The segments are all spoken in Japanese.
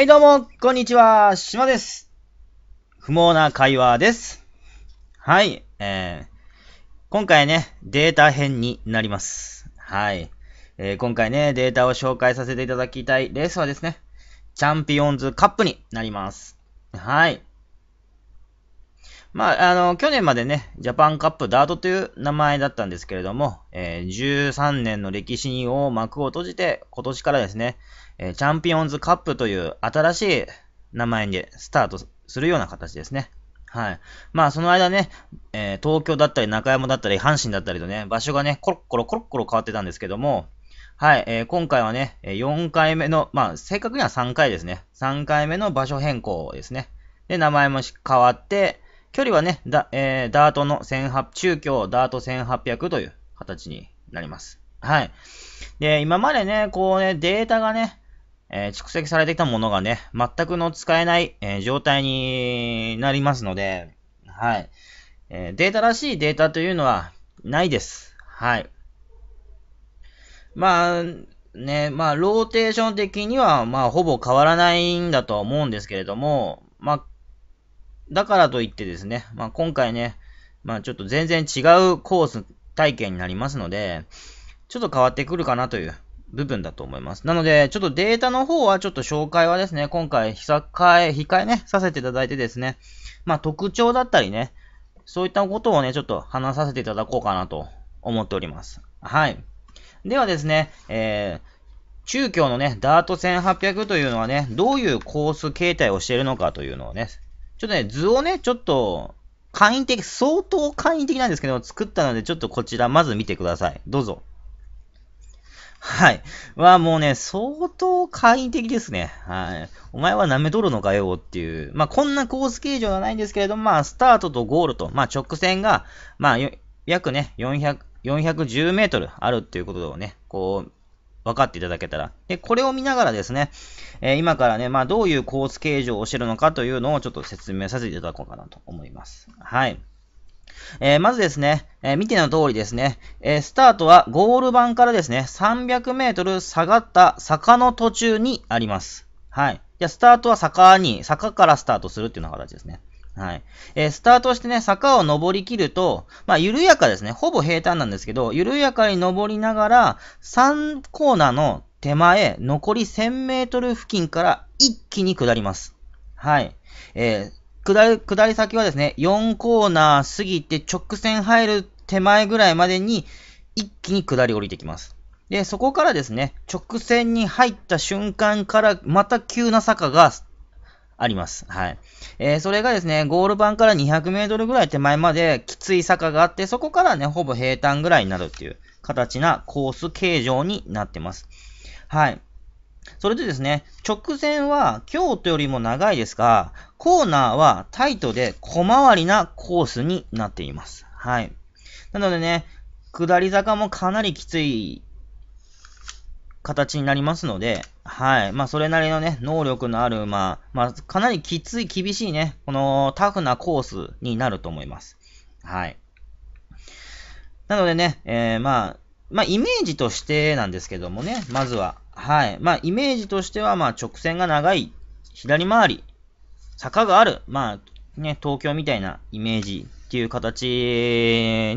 はいどうも、こんにちは、しまです。不毛な会話です。はい、えー、今回ね、データ編になります。はい。えー、今回ね、データを紹介させていただきたいレースはですね、チャンピオンズカップになります。はい。まあ、あの、去年までね、ジャパンカップダートという名前だったんですけれども、えー、13年の歴史に大幕を閉じて、今年からですね、えー、チャンピオンズカップという新しい名前でスタートするような形ですね。はい。まあ、その間ね、えー、東京だったり中山だったり阪神だったりとね、場所がね、コロッコロコロッコロ変わってたんですけども、はい、えー、今回はね、4回目の、まあ、正確には3回ですね。3回目の場所変更ですね。で、名前も変わって、距離はね、だえー、ダートの1800、中京ダート1800という形になります。はい。で、今までね、こうね、データがね、えー、蓄積されてきたものがね、全くの使えない、えー、状態になりますので、はい。えー、データらしいデータというのはないです。はい。まあ、ね、まあ、ローテーション的には、まあ、ほぼ変わらないんだとは思うんですけれども、まあ、だからといってですね、まあ、今回ね、まあ、ちょっと全然違うコース体験になりますので、ちょっと変わってくるかなという部分だと思います。なので、ちょっとデータの方はちょっと紹介はですね、今回かえ、控えね、させていただいてですね、まあ特徴だったりね、そういったことをね、ちょっと話させていただこうかなと思っております。はい。ではですね、えー、中京のね、ダート1800というのはね、どういうコース形態をしているのかというのをね、ちょっとね、図をね、ちょっと、簡易的、相当簡易的なんですけど、作ったので、ちょっとこちら、まず見てください。どうぞ。はい。は、もうね、相当簡易的ですね。はい。お前は舐めとるのかよっていう。まあ、こんなコース形状はないんですけれども、まあ、スタートとゴールと、まあ、直線が、まあ、約ね、400、410メートルあるっていうことをね、こう、分かっていただけたら。で、これを見ながらですね、えー、今からね、まあ、どういうコース形状をしてるのかというのをちょっと説明させていただこうかなと思います。はい。えー、まずですね、えー、見ての通りですね、えー、スタートはゴール板からですね、300メートル下がった坂の途中にあります。はい。じゃスタートは坂に、坂からスタートするっていうような形ですね。はい。えー、スタートしてね、坂を登りきると、まあ、緩やかですね。ほぼ平坦なんですけど、緩やかに登りながら、3コーナーの手前、残り1000メートル付近から一気に下ります。はい。えー、下り、下り先はですね、4コーナー過ぎて直線入る手前ぐらいまでに、一気に下り降りてきます。で、そこからですね、直線に入った瞬間から、また急な坂があります。はい。えー、それがですね、ゴール板から200メートルぐらい手前まできつい坂があって、そこからね、ほぼ平坦ぐらいになるっていう形なコース形状になってます。はい。それでですね、直線は京都よりも長いですが、コーナーはタイトで小回りなコースになっています。はい。なのでね、下り坂もかなりきつい形になりますので、はい。まあ、それなりのね、能力のある、まあ、まあ、かなりきつい、厳しいね、このタフなコースになると思います。はい。なのでね、えー、まあ、まあ、イメージとしてなんですけどもね、まずは。はい。まあ、イメージとしては、まあ、直線が長い、左回り、坂がある、まあ、ね、東京みたいなイメージっていう形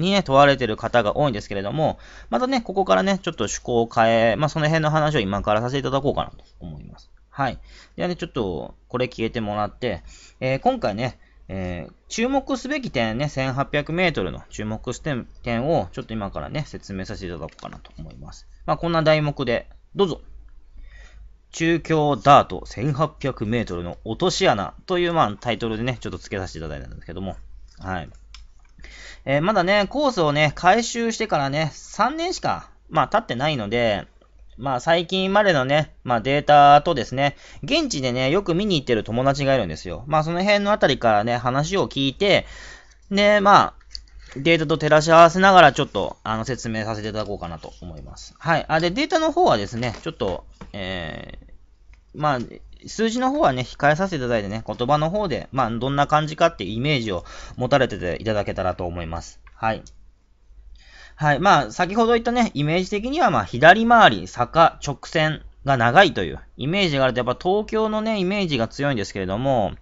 にね、問われてる方が多いんですけれども、またね、ここからね、ちょっと趣向を変え、まあ、その辺の話を今からさせていただこうかなと思います。はい。ではね、ちょっと、これ消えてもらって、えー、今回ね、えー、注目すべき点ね、1800メートルの注目点点をちょっと今からね、説明させていただこうかなと思います。まあ、こんな題目で、どうぞ。中京ダート1800メートルの落とし穴という、まあ、タイトルでね、ちょっと付けさせていただいたんですけども、はい。えー、まだね、コースをね、回収してからね、3年しか、まあ、経ってないので、まあ最近までのね、まあデータとですね、現地でね、よく見に行ってる友達がいるんですよ。まあその辺のあたりからね、話を聞いて、で、まあ、データと照らし合わせながらちょっと、あの、説明させていただこうかなと思います。はい。あ、で、データの方はですね、ちょっと、えまあ、数字の方はね、控えさせていただいてね、言葉の方で、まあ、どんな感じかっていうイメージを持たれてていただけたらと思います。はい。はい。まあ、先ほど言ったね、イメージ的には、まあ、左回り、坂、直線が長いというイメージがあると、やっぱ東京のね、イメージが強いんですけれども、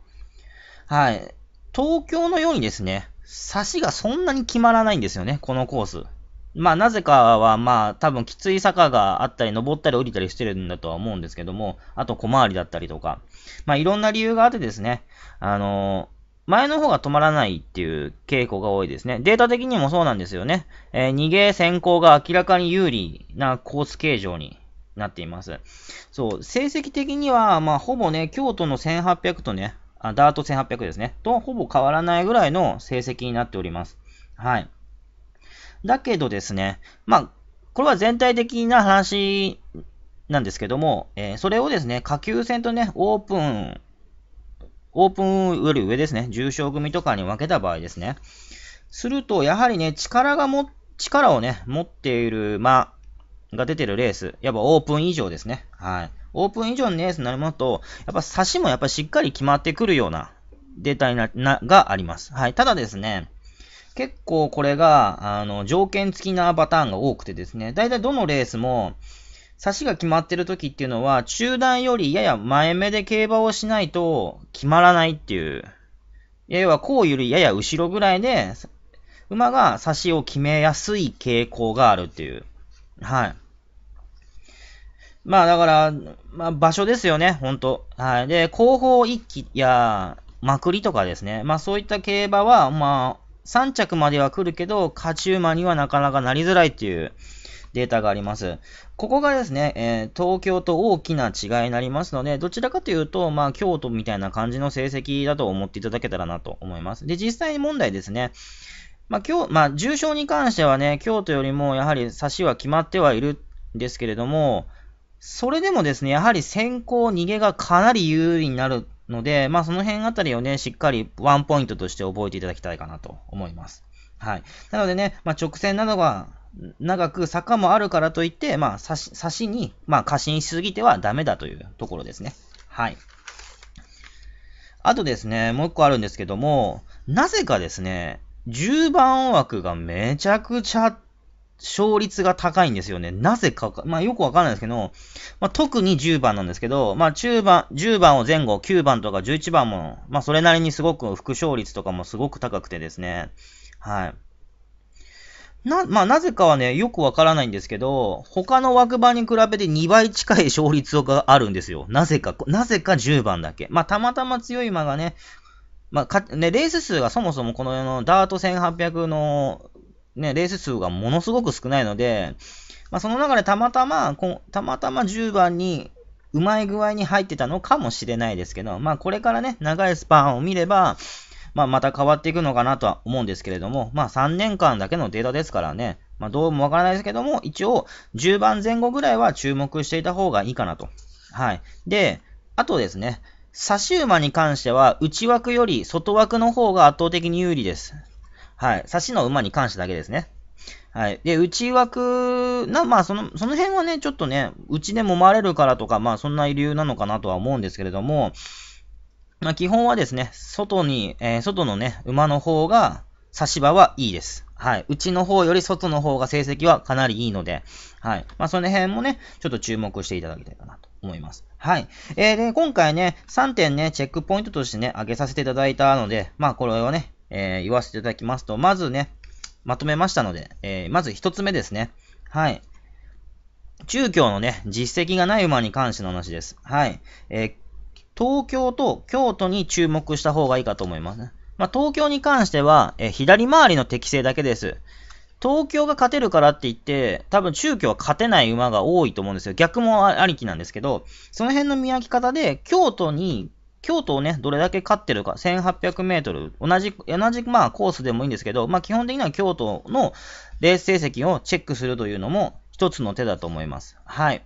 はい。東京のようにですね、差しがそんなに決まらないんですよね、このコース。まあ、なぜかは、まあ、多分きつい坂があったり、登ったり降りたりしてるんだとは思うんですけども、あと小回りだったりとか、まあ、いろんな理由があってですね、あの前の方が止まらないっていう傾向が多いですね。データ的にもそうなんですよね。えー、逃げ先行が明らかに有利なコース形状になっています。そう、成績的には、まあ、ほぼね、京都の1800とね、あダート1800ですね、とほぼ変わらないぐらいの成績になっております。はい。だけどですね、まあ、これは全体的な話なんですけども、えー、それをですね、下級戦とね、オープン、オープンより上ですね、重症組とかに分けた場合ですね。すると、やはりね、力がも、力をね、持っているあ、が出てるレース、やっぱオープン以上ですね。はい。オープン以上のレースになりますと、やっぱ差しもやっぱしっかり決まってくるようなデータにな、な、があります。はい。ただですね、結構これが、あの、条件付きなパターンが多くてですね、だいたいどのレースも、差しが決まってる時っていうのは、中段よりやや前目で競馬をしないと決まらないっていう。要は、こうよりやや後ろぐらいで、馬が差しを決めやすい傾向があるっていう。はい。まあだから、まあ場所ですよね、ほんと。はい。で、後方一気や、まくりとかですね。まあそういった競馬は、まあ、3着までは来るけど、勝ち馬にはなかなかなりづらいっていうデータがあります。ここがですね、えー、東京と大きな違いになりますので、どちらかというと、まあ、京都みたいな感じの成績だと思っていただけたらなと思います。で、実際問題ですね。まあ、今日、まあ、重症に関してはね、京都よりもやはり差しは決まってはいるんですけれども、それでもですね、やはり先行逃げがかなり有利になるので、まあその辺あたりをね、しっかりワンポイントとして覚えていただきたいかなと思います。はい。なのでね、まあ、直線などが長く坂もあるからといって、まあ差し、しに、まあ過信しすぎてはダメだというところですね。はい。あとですね、もう一個あるんですけども、なぜかですね、10番枠がめちゃくちゃ勝率が高いんですよね。なぜかか、まあよくわかんないですけど、まあ特に10番なんですけど、まあ10番、10番を前後、9番とか11番も、まあそれなりにすごく副勝率とかもすごく高くてですね。はい。な、まあなぜかはね、よくわからないんですけど、他の枠番に比べて2倍近い勝率があるんですよ。なぜか、なぜか10番だけ。まあたまたま強い馬がね、まあ、か、ね、レース数がそもそもこの世のダート1800のね、レース数がものすごく少ないので、まあ、その中でたまたま、たまたま10番にうまい具合に入ってたのかもしれないですけど、まあ、これからね、長いスパンを見れば、まあ、また変わっていくのかなとは思うんですけれども、まあ、3年間だけのデータですからね、まあ、どうもわからないですけども、一応、10番前後ぐらいは注目していた方がいいかなと。はい。で、あとですね、差し馬に関しては、内枠より外枠の方が圧倒的に有利です。はい。差しの馬に関してだけですね。はい。で、内枠な、まあ、その、その辺はね、ちょっとね、うちでもまれるからとか、まあ、そんな理由なのかなとは思うんですけれども、まあ、基本はですね、外に、えー、外のね、馬の方が、差し場はいいです。はい。うちの方より外の方が成績はかなりいいので、はい。まあ、その辺もね、ちょっと注目していただきたいかなと思います。はい。えー、で、今回ね、3点ね、チェックポイントとしてね、挙げさせていただいたので、まあ、これをね、えー、言わせていただきますと、まずね、まとめましたので、えー、まず一つ目ですね。はい。中京のね、実績がない馬に関しての話です。はい。えー、東京と京都に注目した方がいいかと思いますまあ、東京に関しては、えー、左回りの適性だけです。東京が勝てるからって言って、多分中京は勝てない馬が多いと思うんですよ。逆もありきなんですけど、その辺の見分け方で、京都に京都をね、どれだけ勝ってるか、1800メートル、同じ、同じ、まあ、コースでもいいんですけど、まあ、基本的には京都のレース成績をチェックするというのも、一つの手だと思います。はい。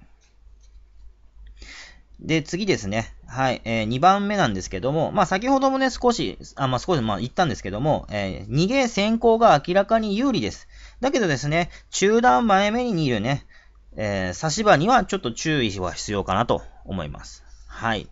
で、次ですね。はい。えー、2番目なんですけども、まあ、先ほどもね、少し、あ、まあ、少し、まあ、言ったんですけども、えー、逃げ先行が明らかに有利です。だけどですね、中段前目にいるね、えー、差し場にはちょっと注意は必要かなと思います。はい。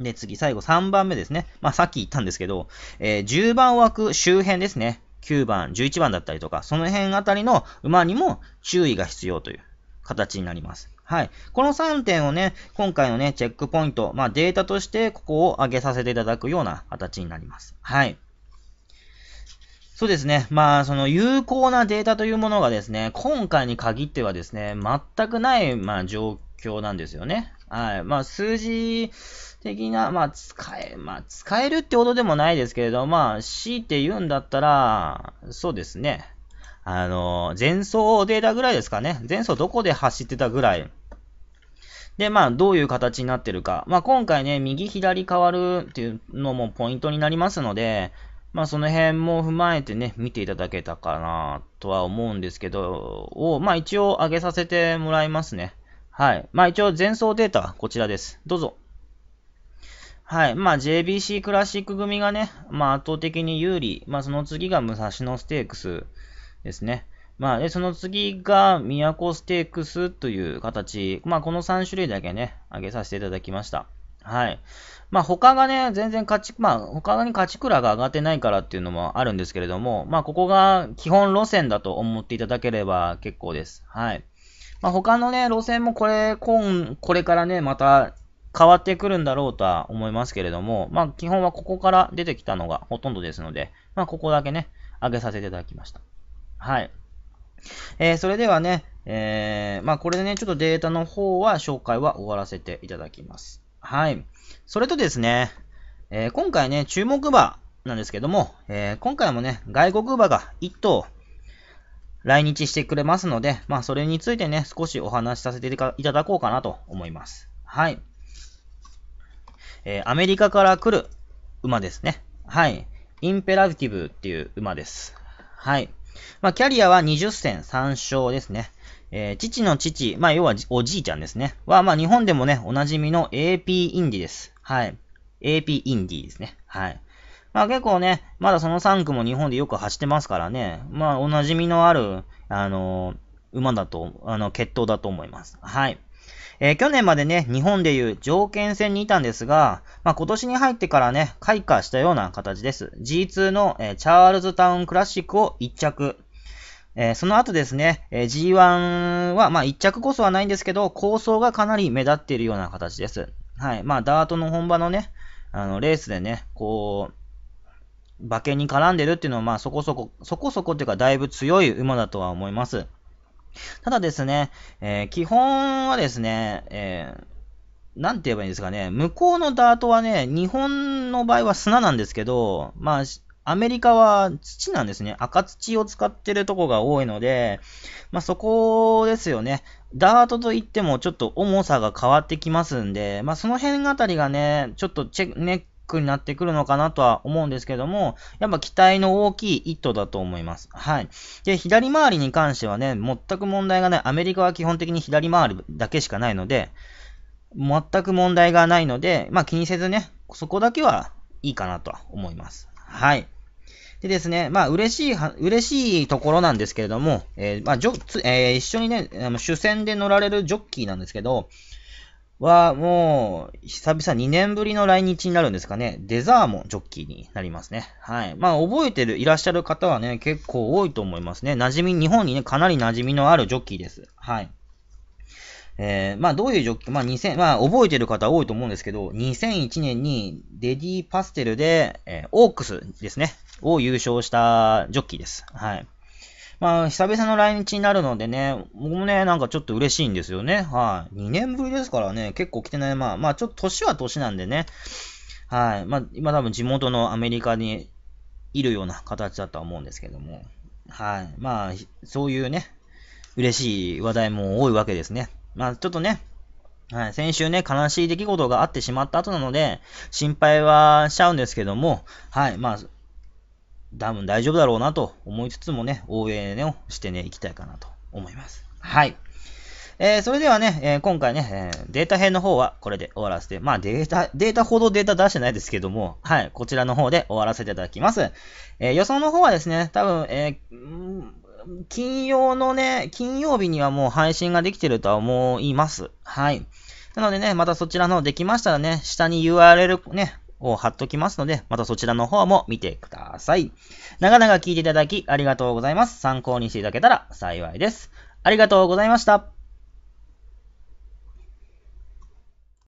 で、次、最後3番目ですね。まあ、さっき言ったんですけど、えー、10番枠周辺ですね。9番、11番だったりとか、その辺あたりの馬にも注意が必要という形になります。はい。この3点をね、今回のね、チェックポイント、まあ、データとしてここを上げさせていただくような形になります。はい。そうですね。まあ、その有効なデータというものがですね、今回に限ってはですね、全くない、まあ、状況なんですよね。はい。まあ、数字的な、まあ、使え、まあ、使えるってほどでもないですけれど、まあ、強いて言うんだったら、そうですね。あの、前奏データぐらいですかね。前走どこで走ってたぐらい。で、まあ、どういう形になってるか。まあ、今回ね、右左変わるっていうのもポイントになりますので、まあ、その辺も踏まえてね、見ていただけたかなとは思うんですけど、を、まあ、一応上げさせてもらいますね。はい。まあ一応前奏データはこちらです。どうぞ。はい。まあ JBC クラシック組がね、まあ圧倒的に有利。まあその次が武蔵野ステークスですね。まあで、その次が宮古ステークスという形。まあこの3種類だけね、挙げさせていただきました。はい。まあ他がね、全然勝ち、まあ他に勝ち倉が上がってないからっていうのもあるんですけれども、まあここが基本路線だと思っていただければ結構です。はい。まあ、他のね、路線もこれ、今、これからね、また変わってくるんだろうとは思いますけれども、まあ、基本はここから出てきたのがほとんどですので、まあ、ここだけね、上げさせていただきました。はい。えー、それではね、えー、まあ、これでね、ちょっとデータの方は紹介は終わらせていただきます。はい。それとですね、えー、今回ね、注目馬なんですけども、え今回もね、外国馬が1頭、来日してくれますので、まあ、それについてね、少しお話しさせていただこうかなと思います。はい。えー、アメリカから来る馬ですね。はい。インペラティブっていう馬です。はい。まあ、キャリアは20戦3勝ですね。えー、父の父、まあ、要はおじいちゃんですね。は、まあ、日本でもね、おなじみの AP インディです。はい。AP インディですね。はい。まあ結構ね、まだその3区も日本でよく走ってますからね、まあお馴染みのある、あのー、馬だと、あの、決闘だと思います。はい。えー、去年までね、日本でいう条件戦にいたんですが、まあ、今年に入ってからね、開花したような形です。G2 の、えー、チャールズタウンクラシックを1着。えー、その後ですね、え G1 は、まあ、1着こそはないんですけど、構想がかなり目立っているような形です。はい。まあ、ダートの本場のね、あの、レースでね、こう、馬券に絡んでるっていうのは、まあそこそこ、そこそこっていうかだいぶ強い馬だとは思います。ただですね、えー、基本はですね、えー、なんて言えばいいんですかね、向こうのダートはね、日本の場合は砂なんですけど、まあ、アメリカは土なんですね。赤土を使ってるとこが多いので、まあ、そこですよね。ダートといってもちょっと重さが変わってきますんで、まあ、その辺あたりがね、ちょっとチェ、ネッくになってくるのかなとは思うんですけども、やっぱ期待の大きい一途だと思います。はい。で、左回りに関してはね、全く問題がない。アメリカは基本的に左回りだけしかないので、全く問題がないので、まあ気にせずね、そこだけはいいかなとは思います。はい。でですね、まあ嬉しい、嬉しいところなんですけれども、えー、まあ、えー、一緒にね、主戦で乗られるジョッキーなんですけど、はもう、久々2年ぶりの来日になるんですかね。デザーもジョッキーになりますね。はい。まあ、覚えてる、いらっしゃる方はね、結構多いと思いますね。馴染み、日本にね、かなり馴染みのあるジョッキーです。はい。えー、まあ、どういうジョッキー、まあ、2000、まあ、覚えてる方多いと思うんですけど、2001年にデディパステルで、えー、オークスですね、を優勝したジョッキーです。はい。まあ、久々の来日になるのでね、僕もね、なんかちょっと嬉しいんですよね。はい。2年ぶりですからね、結構来てない。まあ、まあ、ちょっと年は年なんでね。はい。まあ、今多分地元のアメリカにいるような形だとは思うんですけども。はい。まあ、そういうね、嬉しい話題も多いわけですね。まあ、ちょっとね、はい、先週ね、悲しい出来事があってしまった後なので、心配はしちゃうんですけども、はい、まあ、多分大丈夫だろうなと思いつつもね、応援をしてね、いきたいかなと思います。はい。えー、それではね、えー、今回ね、えー、データ編の方はこれで終わらせて、まあデータ、データほどデータ出してないですけども、はい、こちらの方で終わらせていただきます。え予想の方はですね、多分、えー、金曜のね、金曜日にはもう配信ができてるとは思います。はい。なのでね、またそちらの方できましたらね、下に URL ね、を貼っときますので、またそちらの方も見てください。長々聞いていただきありがとうございます。参考にしていただけたら幸いです。ありがとうございました。